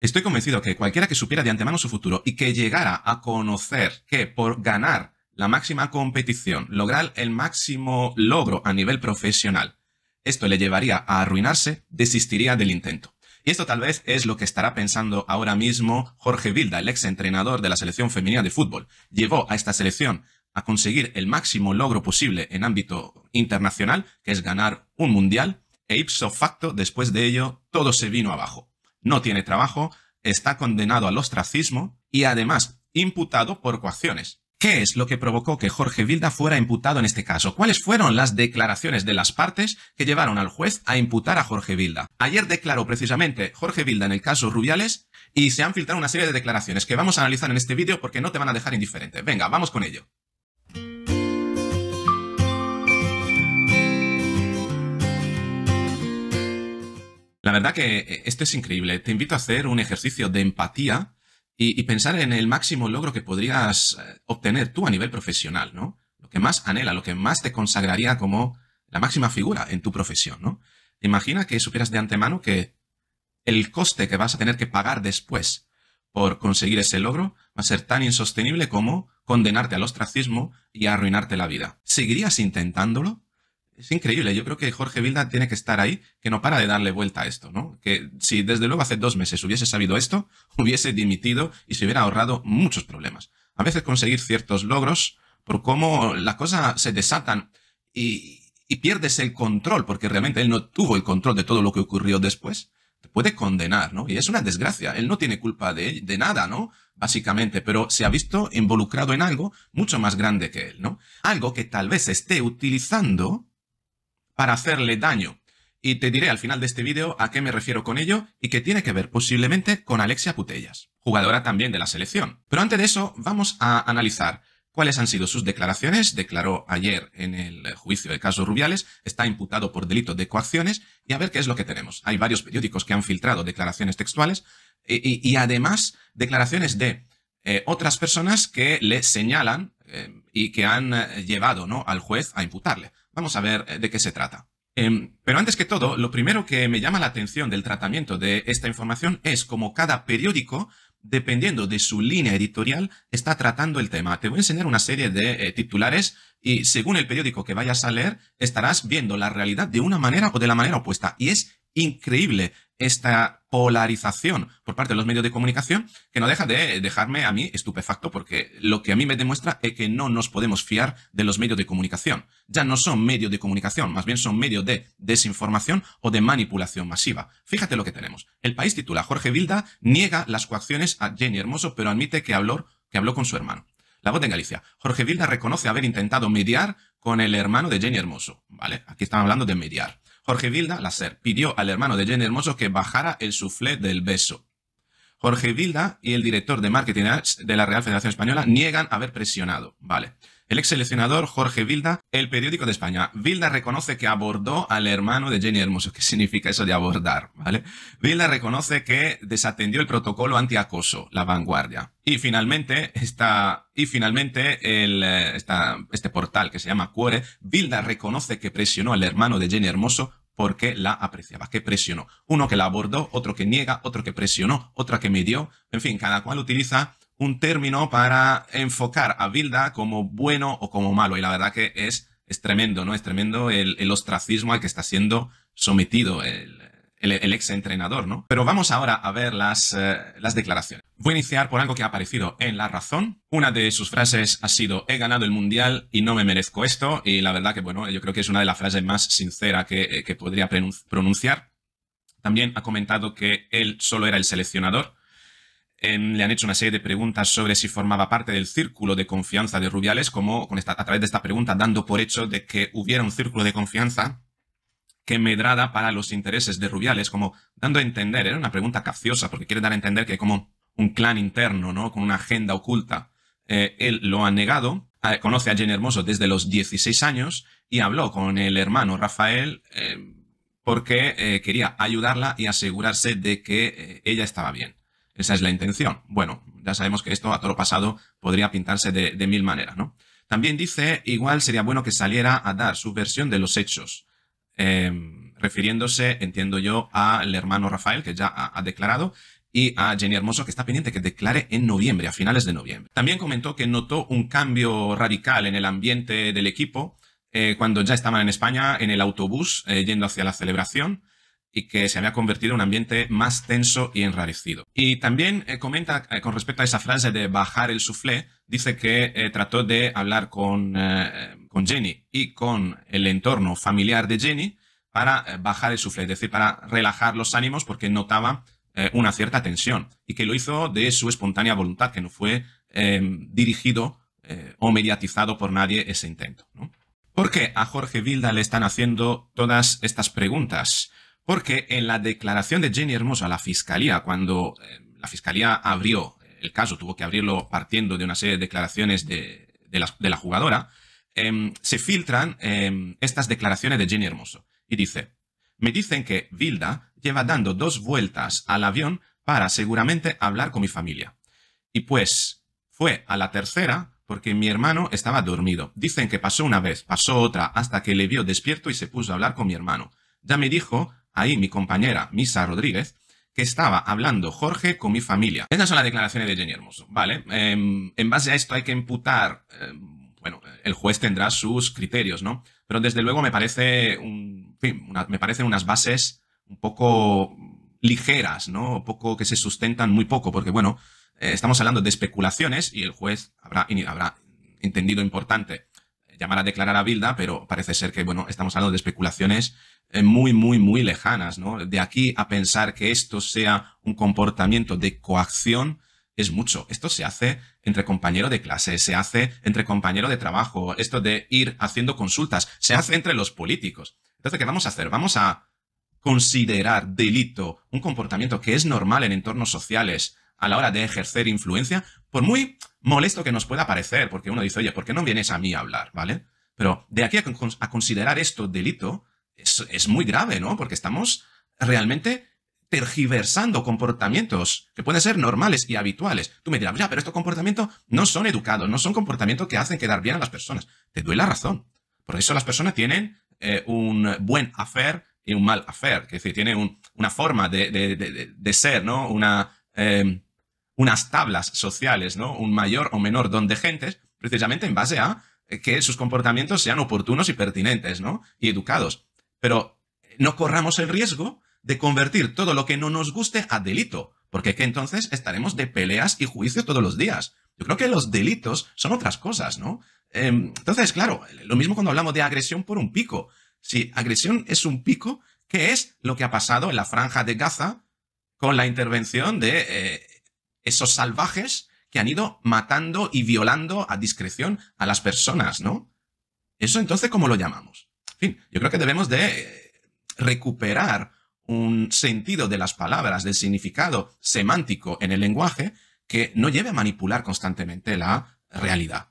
Estoy convencido que cualquiera que supiera de antemano su futuro y que llegara a conocer que por ganar la máxima competición, lograr el máximo logro a nivel profesional, esto le llevaría a arruinarse, desistiría del intento. Y esto tal vez es lo que estará pensando ahora mismo Jorge Vilda, el ex entrenador de la selección femenina de fútbol. Llevó a esta selección a conseguir el máximo logro posible en ámbito internacional, que es ganar un mundial, e ipso facto, después de ello, todo se vino abajo no tiene trabajo, está condenado al ostracismo y además imputado por coacciones. ¿Qué es lo que provocó que Jorge Vilda fuera imputado en este caso? ¿Cuáles fueron las declaraciones de las partes que llevaron al juez a imputar a Jorge Vilda? Ayer declaró precisamente Jorge Vilda en el caso Rubiales y se han filtrado una serie de declaraciones que vamos a analizar en este vídeo porque no te van a dejar indiferente. Venga, vamos con ello. La verdad que eh, esto es increíble. Te invito a hacer un ejercicio de empatía y, pensar en el máximo logro que podrías eh, obtener tú a nivel profesional, ¿no? Lo que más anhela, lo que más te consagraría como la máxima figura en tu profesión, ¿no? Imagina que supieras de antemano que el coste que vas a tener que pagar después por conseguir ese logro va a ser tan insostenible como condenarte al ostracismo y arruinarte la vida. ¿Seguirías intentándolo? es increíble. Yo creo que Jorge Vilda tiene que estar ahí, que no para de darle vuelta a esto, ¿no? Que si desde luego hace dos meses hubiese sabido esto, hubiese dimitido y se hubiera ahorrado muchos problemas. A veces conseguir ciertos logros por cómo las cosas se desatan y, y pierdes el control, porque realmente él no tuvo el control de todo lo que ocurrió después, te puede condenar, ¿no? Y es una desgracia. Él no tiene culpa de, de nada, ¿no? Básicamente, pero se ha visto involucrado en algo mucho más grande que él, ¿no? Algo que tal vez esté utilizando para hacerle daño. Y te diré al final de este vídeo a qué me refiero con ello y que tiene que ver posiblemente con Alexia Putellas, jugadora también de la selección. Pero antes de eso, vamos a analizar cuáles han sido sus declaraciones. Declaró ayer en el juicio de casos Rubiales, está imputado por delito de coacciones y a ver qué es lo que tenemos. Hay varios periódicos que han filtrado declaraciones textuales y, además declaraciones de eh, otras personas que le señalan eh, y que han eh, llevado ¿no? al juez a imputarle. Vamos a ver eh, de qué se trata. Em, pero antes que todo, lo primero que me llama la atención del tratamiento de esta información es como cada periódico, dependiendo de su línea editorial, está tratando el tema. Te voy a enseñar una serie de eh, titulares y según el periódico que vayas a leer, estarás viendo la realidad de una manera o de la manera opuesta. Y es increíble esta polarización por parte de los medios de comunicación que no deja de dejarme a mí estupefacto porque lo que a mí me demuestra es que no nos podemos fiar de los medios de comunicación. Ya no son medios de comunicación, más bien son medios de desinformación o de manipulación masiva. Fíjate lo que tenemos. El país titula Jorge Vilda niega las coacciones a Jenny Hermoso pero admite que habló, que habló con su hermano. La voz de Galicia. Jorge Vilda reconoce haber intentado mediar con el hermano de Jenny Hermoso. ¿Vale? Aquí estamos hablando de mediar. Jorge Vilda SER, pidió al hermano de Jenny Hermoso que bajara el suflé del beso. Jorge Vilda y el director de marketing de la Real Federación Española niegan haber presionado. Vale el ex seleccionador Jorge Vilda, el periódico de España. Vilda reconoce que abordó al hermano de Jenny Hermoso. ¿Qué significa eso de abordar? ¿Vale? Vilda reconoce que desatendió el protocolo antiacoso, la vanguardia. Y finalmente, está y finalmente el, eh, esta, este portal que se llama Cuore, Vilda reconoce que presionó al hermano de Jenny Hermoso porque la apreciaba, que presionó. Uno que la abordó, otro que niega, otro que presionó, otra que midió. En fin, cada cual utiliza un término para enfocar a Vilda como bueno o como malo. Y la verdad que es, es tremendo, ¿no? Es tremendo el, ostracismo al que está siendo sometido el, ex entrenador, ¿no? Pero vamos ahora a ver las, eh, las declaraciones. Voy a iniciar por algo que ha aparecido en La Razón. Una de sus frases ha sido, he ganado el mundial y no me merezco esto. Y la verdad que, bueno, yo creo que es una de las frases más sinceras eh, que podría pronunciar. También ha comentado que él solo era el seleccionador le han hecho una serie de preguntas sobre si formaba parte del círculo de confianza de Rubiales, como a través de esta pregunta dando por hecho de que hubiera un círculo de confianza que medrada para los intereses de Rubiales, como dando a entender, era una pregunta capciosa, porque quiere dar a entender que como un clan interno, ¿no? Con una agenda oculta. Eh, él lo ha negado, ah, conoce a Jenny Hermoso desde los 16 años y habló con el hermano Rafael eh, porque eh, quería ayudarla y asegurarse de que ella estaba bien. Esa es la intención. Bueno, ya sabemos que esto a toro pasado podría pintarse de, mil maneras, ¿no? También dice, igual sería bueno que saliera a dar su versión de los hechos, em, refiriéndose, entiendo yo, al hermano Rafael, que ya ha, declarado, y a Jenny Hermoso, que está pendiente que declare en noviembre, a finales de noviembre. También comentó que notó un cambio radical en el ambiente del equipo eh, cuando ya estaban en España en el autobús eh, yendo hacia la celebración y que se había convertido en un ambiente más tenso y enrarecido. Y también eh, comenta eh, con respecto a esa frase de bajar el soufflé, dice que eh, trató de hablar con, Jenny y con el entorno familiar de Jenny para bajar el soufflé, es decir, para relajar los ánimos porque notaba una cierta tensión y que lo hizo de su espontánea voluntad, que no fue dirigido o mediatizado por nadie ese intento. ¿Por qué a Jorge Vilda le están haciendo todas estas preguntas? Porque en la declaración de Jenny Hermoso a la fiscalía, cuando eh, la fiscalía abrió el caso, tuvo que abrirlo partiendo de una serie de declaraciones de, la, jugadora, em, se filtran em, estas declaraciones de Jenny Hermoso. Y dice, me dicen que Vilda lleva dando dos vueltas al avión para seguramente hablar con mi familia. Y pues fue a la tercera porque mi hermano estaba dormido. Dicen que pasó una vez, pasó otra, hasta que le vio despierto y se puso a hablar con mi hermano. Ya me dijo ahí mi compañera Misa Rodríguez, que estaba hablando Jorge con mi familia. esas son las declaraciones de Jenny Hermoso, ¿vale? Em, en base a esto hay que imputar, em, bueno, el juez tendrá sus criterios, ¿no? Pero desde luego me parece, un, me parecen unas bases un poco ligeras, ¿no? poco que se sustentan muy poco, porque bueno, eh, estamos hablando de especulaciones y el juez habrá, habrá entendido importante llamar a declarar a Bilda, pero parece ser que, bueno, estamos hablando de especulaciones eh, muy, muy, muy lejanas, ¿no? De aquí a pensar que esto sea un comportamiento de coacción es mucho. Esto se hace entre compañeros de clase, se hace entre compañeros de trabajo, esto de ir haciendo consultas, se hace entre los políticos. Entonces, ¿qué vamos a hacer? Vamos a considerar delito un comportamiento que es normal en entornos sociales a la hora de ejercer influencia, por muy molesto que nos pueda parecer, porque uno dice, oye, ¿por qué no vienes a mí a hablar? ¿Vale? Pero de aquí a, considerar esto delito es, muy grave, ¿no? Porque estamos realmente tergiversando comportamientos que pueden ser normales y habituales. Tú me dirás, ya, pero estos comportamientos no son educados, no son comportamientos que hacen quedar bien a las personas. Te doy la razón. Por eso las personas tienen eh, un buen hacer y un mal hacer. Es decir, tienen una forma de, ser, ¿no? Una... Eh, unas tablas sociales, ¿no? Un mayor o menor don de gentes, precisamente en base a eh, que sus comportamientos sean oportunos y pertinentes, ¿no? Y educados. Pero eh, no corramos el riesgo de convertir todo lo que no nos guste a delito, porque que entonces estaremos de peleas y juicios todos los días. Yo creo que los delitos son otras cosas, ¿no? Em, entonces, claro, lo mismo cuando hablamos de agresión por un pico. Si agresión es un pico, ¿qué es lo que ha pasado en la franja de Gaza con la intervención de eh, esos salvajes que han ido matando y violando a discreción a las personas, ¿no? Eso entonces, ¿cómo lo llamamos? En fin, yo creo que debemos de eh, recuperar un sentido de las palabras, del significado semántico en el lenguaje que no lleve a manipular constantemente la realidad.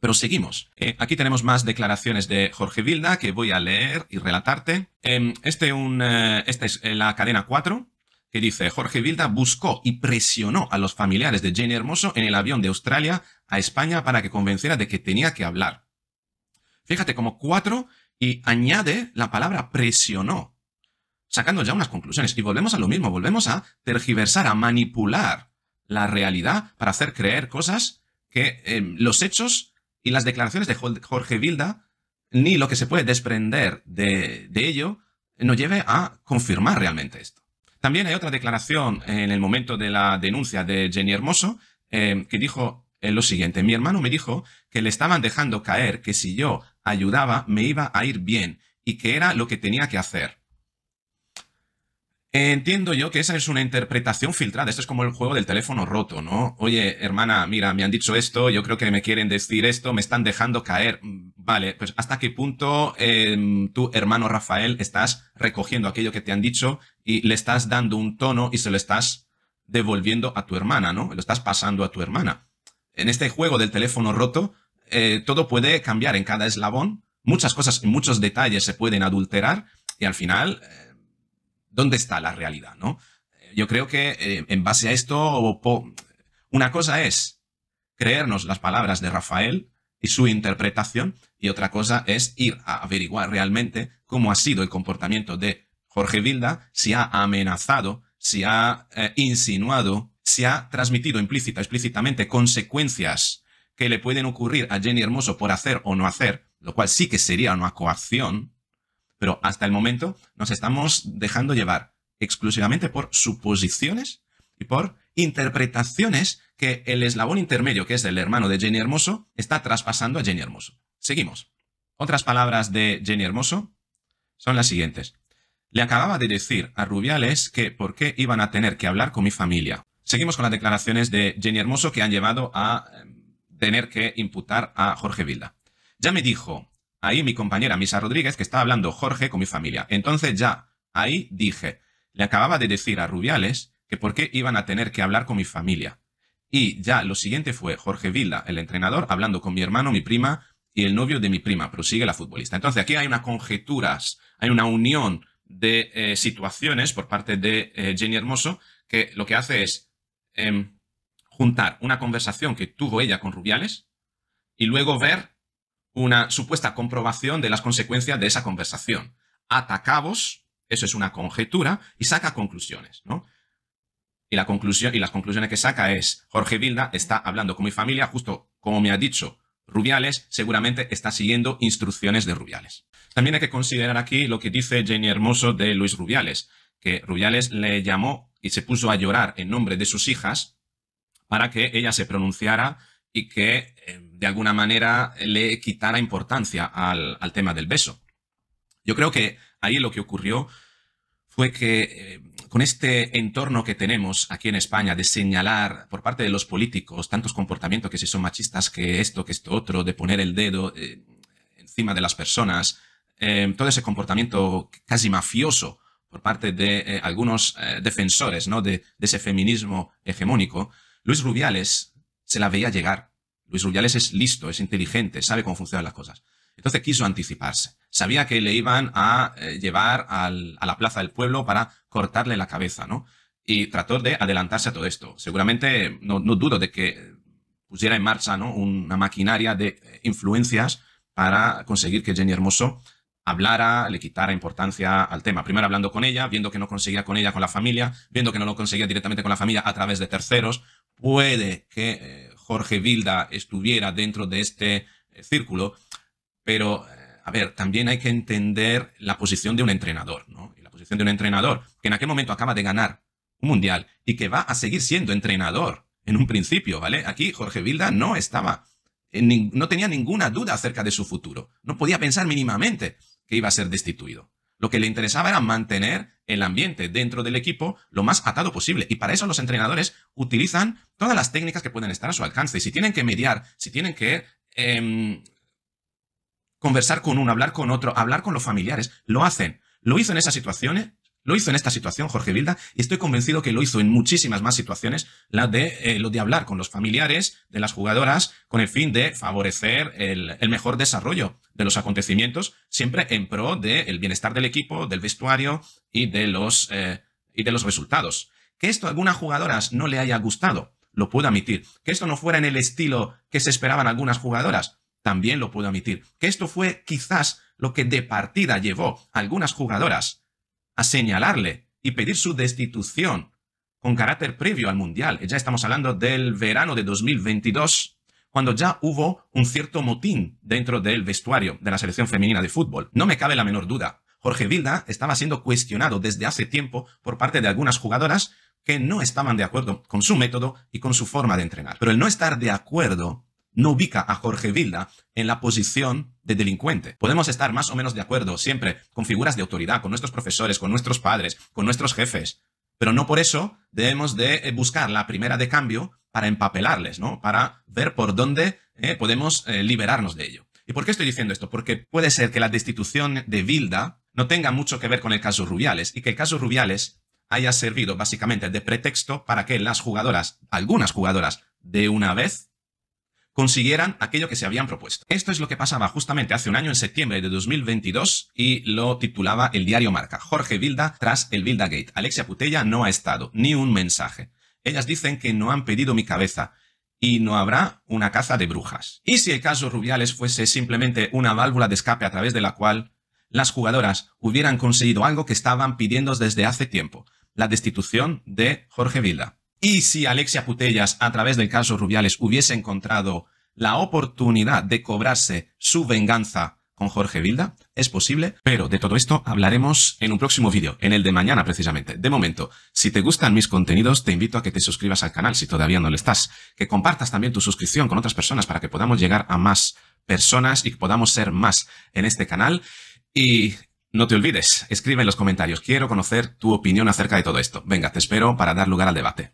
Pero seguimos. ¿eh? aquí tenemos más declaraciones de Jorge Vilda que voy a leer y relatarte. Em, este un, eh, esta es la cadena 4 que dice, Jorge Vilda buscó y presionó a los familiares de Jenny Hermoso en el avión de Australia a España para que convenciera de que tenía que hablar. Fíjate como cuatro y añade la palabra presionó, sacando ya unas conclusiones. Y volvemos a lo mismo, volvemos a tergiversar, a manipular la realidad para hacer creer cosas que em, los hechos y las declaraciones de Jorge Vilda, ni lo que se puede desprender de, ello, no lleve a confirmar realmente esto. También hay otra declaración en el momento de la denuncia de Jenny Hermoso eh, que dijo eh, lo siguiente, mi hermano me dijo que le estaban dejando caer que si yo ayudaba me iba a ir bien y que era lo que tenía que hacer. Entiendo yo que esa es una interpretación filtrada. Esto es como el juego del teléfono roto, ¿no? Oye, hermana, mira, me han dicho esto, yo creo que me quieren decir esto, me están dejando caer. Mm, vale, pues hasta qué punto eh, em, tu hermano Rafael estás recogiendo aquello que te han dicho y le estás dando un tono y se lo estás devolviendo a tu hermana, ¿no? Lo estás pasando a tu hermana. En este juego del teléfono roto, eh, todo puede cambiar en cada eslabón. Muchas cosas, muchos detalles se pueden adulterar y al final... Eh, dónde está la realidad, ¿no? Eh, yo creo que eh, en base a esto, una cosa es creernos las palabras de Rafael y su interpretación, y otra cosa es ir a averiguar realmente cómo ha sido el comportamiento de Jorge Vilda, si ha amenazado, si ha eh, insinuado, si ha transmitido implícita, explícitamente consecuencias que le pueden ocurrir a Jenny Hermoso por hacer o no hacer, lo cual sí que sería una coacción, pero hasta el momento nos estamos dejando llevar exclusivamente por suposiciones y por interpretaciones que el eslabón intermedio, que es el hermano de Jenny Hermoso, está traspasando a Jenny Hermoso. Seguimos. Otras palabras de Jenny Hermoso son las siguientes. Le acababa de decir a Rubiales que por qué iban a tener que hablar con mi familia. Seguimos con las declaraciones de Jenny Hermoso que han llevado a em, tener que imputar a Jorge Vilda. Ya me dijo Ahí mi compañera Misa Rodríguez, que está hablando Jorge con mi familia. Entonces ya, ahí dije, le acababa de decir a Rubiales que por qué iban a tener que hablar con mi familia. Y ya lo siguiente fue Jorge Villa, el entrenador, hablando con mi hermano, mi prima y el novio de mi prima, prosigue la futbolista. Entonces aquí hay unas conjeturas, hay una unión de eh, situaciones por parte de eh, Jenny Hermoso que lo que hace es em, juntar una conversación que tuvo ella con Rubiales y luego ver una supuesta comprobación de las consecuencias de esa conversación. Atacabos, eso es una conjetura, y saca conclusiones, ¿no? Y, la conclusión, y las conclusiones que saca es, Jorge Vilda está hablando con mi familia, justo como me ha dicho Rubiales, seguramente está siguiendo instrucciones de Rubiales. También hay que considerar aquí lo que dice Jenny Hermoso de Luis Rubiales, que Rubiales le llamó y se puso a llorar en nombre de sus hijas para que ella se pronunciara y que em, de alguna manera le quitara importancia al, tema del beso. Yo creo que ahí lo que ocurrió fue que eh, con este entorno que tenemos aquí en España de señalar por parte de los políticos tantos comportamientos que si son machistas, que esto, que esto otro, de poner el dedo eh, encima de las personas, eh, todo ese comportamiento casi mafioso por parte de algunos defensores ¿no? de, de ese feminismo hegemónico, Luis Rubiales se la veía llegar Luis Rubiales es listo, es inteligente, sabe cómo funcionan las cosas. Entonces quiso anticiparse. Sabía que le iban a eh, llevar a la plaza del pueblo para cortarle la cabeza, ¿no? Y trató de adelantarse a todo esto. Seguramente, no, no dudo de que pusiera en marcha ¿no? una maquinaria de eh, influencias para conseguir que Jenny Hermoso hablara, le quitara importancia al tema. Primero hablando con ella, viendo que no conseguía con ella, con la familia, viendo que no lo conseguía directamente con la familia a través de terceros, puede que eh, Jorge Vilda estuviera dentro de este eh, círculo, pero eh, a ver, también hay que entender la posición de un entrenador, ¿no? Y la posición de un entrenador que en aquel momento acaba de ganar un mundial y que va a seguir siendo entrenador en un principio, ¿vale? Aquí Jorge Vilda no estaba, no tenía ninguna duda acerca de su futuro, no podía pensar mínimamente que iba a ser destituido. Lo que le interesaba era mantener el ambiente dentro del equipo lo más atado posible. Y para eso los entrenadores utilizan todas las técnicas que pueden estar a su alcance. Y si tienen que mediar, si tienen que em, conversar con uno, hablar con otro, hablar con los familiares, lo hacen. Lo hizo en esas situaciones lo hizo en esta situación Jorge Bilda y estoy convencido que lo hizo en muchísimas más situaciones, la de eh, lo de hablar con los familiares de las jugadoras con el fin de favorecer el, mejor desarrollo de los acontecimientos, siempre en pro del bienestar del equipo, del vestuario y de los, eh, y de los resultados. Que esto a algunas jugadoras no le haya gustado, lo puedo admitir. Que esto no fuera en el estilo que se esperaban algunas jugadoras, también lo puedo admitir. Que esto fue quizás lo que de partida llevó a algunas jugadoras a señalarle y pedir su destitución con carácter previo al Mundial. Ya estamos hablando del verano de 2022, cuando ya hubo un cierto motín dentro del vestuario de la selección femenina de fútbol. No me cabe la menor duda. Jorge Vilda estaba siendo cuestionado desde hace tiempo por parte de algunas jugadoras que no estaban de acuerdo con su método y con su forma de entrenar. Pero el no estar de acuerdo no ubica a Jorge Vilda en la posición de delincuente. Podemos estar más o menos de acuerdo siempre con figuras de autoridad, con nuestros profesores, con nuestros padres, con nuestros jefes, pero no por eso debemos de eh, buscar la primera de cambio para empapelarles, ¿no? Para ver por dónde eh, podemos eh, liberarnos de ello. ¿Y por qué estoy diciendo esto? Porque puede ser que la destitución de Vilda no tenga mucho que ver con el caso Rubiales y que el caso Rubiales haya servido básicamente de pretexto para que las jugadoras, algunas jugadoras, de una vez consiguieran aquello que se habían propuesto. Esto es lo que pasaba justamente hace un año, en septiembre de 2022, y lo titulaba el diario Marca. Jorge Vilda tras el Vilda Gate. Alexia Putella no ha estado, ni un mensaje. Ellas dicen que no han pedido mi cabeza y no habrá una caza de brujas. ¿Y si el caso Rubiales fuese simplemente una válvula de escape a través de la cual las jugadoras hubieran conseguido algo que estaban pidiendo desde hace tiempo, la destitución de Jorge Vilda? Y si Alexia Putellas, a través del caso Rubiales, hubiese encontrado la oportunidad de cobrarse su venganza con Jorge Vilda, es posible, pero de todo esto hablaremos en un próximo vídeo, en el de mañana precisamente. De momento, si te gustan mis contenidos, te invito a que te suscribas al canal si todavía no lo estás, que compartas también tu suscripción con otras personas para que podamos llegar a más personas y que podamos ser más en este canal. Y no te olvides, escribe en los comentarios, quiero conocer tu opinión acerca de todo esto. Venga, te espero para dar lugar al debate.